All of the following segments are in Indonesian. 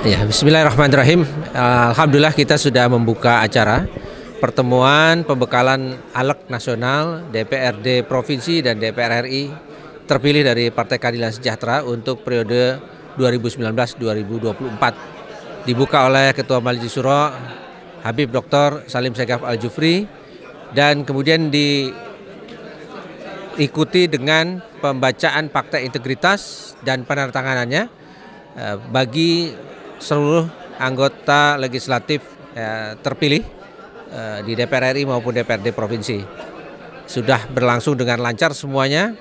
Ya, bismillahirrahmanirrahim. Eh, alhamdulillah kita sudah membuka acara pertemuan pembekalan Alek Nasional DPRD Provinsi dan DPR RI terpilih dari Partai Keadilan Sejahtera untuk periode 2019-2024. Dibuka oleh Ketua Majelis Suro Habib Dr. Salim Segaf Al-Jufri dan kemudian diikuti dengan pembacaan fakta integritas dan penandatanganannya eh, bagi seluruh anggota legislatif ya, terpilih eh, di DPR RI maupun DPRD provinsi. Sudah berlangsung dengan lancar semuanya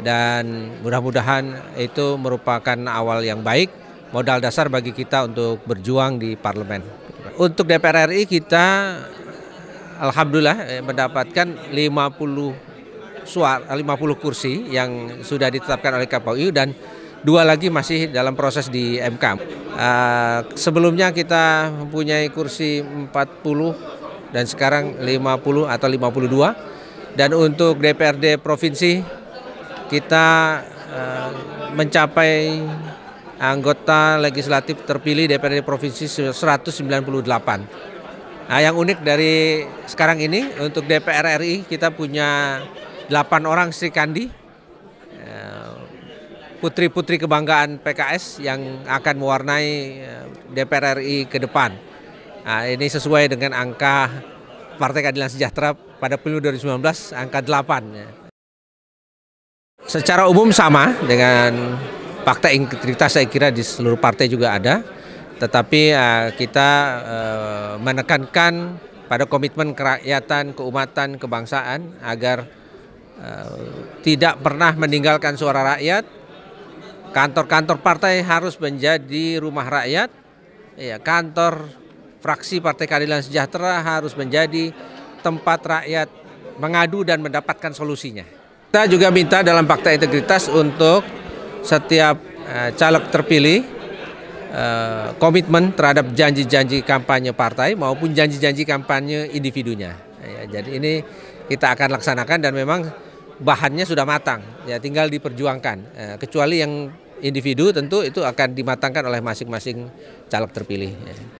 dan mudah-mudahan itu merupakan awal yang baik, modal dasar bagi kita untuk berjuang di parlemen. Untuk DPR RI kita alhamdulillah eh, mendapatkan 50 suara 50 kursi yang sudah ditetapkan oleh KPU dan dua lagi masih dalam proses di MK. Uh, eh, sebelumnya kita mempunyai kursi 40 dan sekarang 50 atau 52. Dan untuk DPRD provinsi kita uh, mencapai anggota legislatif terpilih DPRD provinsi 198. Nah, yang unik dari sekarang ini untuk DPR RI kita punya 8 orang Sri Kandi putri-putri kebanggaan PKS yang akan mewarnai eh, DPR RI ke depan. Nah, ini sesuai dengan angka Partai Keadilan Sejahtera pada pemilu 2019 angka 8. Ya. Secara umum sama dengan fakta integritas saya kira di seluruh partai juga ada. Tetapi eh, kita eh, menekankan pada komitmen kerakyatan, keumatan, kebangsaan agar tidak pernah meninggalkan suara rakyat Kantor-kantor partai harus menjadi rumah rakyat. Ya, kantor fraksi Partai Keadilan Sejahtera harus menjadi tempat rakyat mengadu dan mendapatkan solusinya. Kita juga minta dalam fakta integritas untuk setiap eh, caleg terpilih eh, komitmen terhadap janji-janji kampanye partai maupun janji-janji kampanye individunya. Iya, jadi ini kita akan laksanakan dan memang bahannya sudah matang, ya tinggal diperjuangkan. Eh, kecuali yang individu tentu itu akan dimatangkan oleh masing-masing caleg terpilih. Ya.